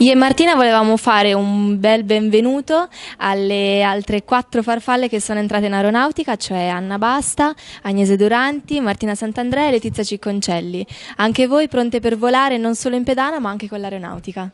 Io e Martina volevamo fare un bel benvenuto alle altre quattro farfalle che sono entrate in aeronautica, cioè Anna Basta, Agnese Duranti, Martina Sant'Andrea e Letizia Cicconcelli. Anche voi pronte per volare non solo in pedana ma anche con l'aeronautica.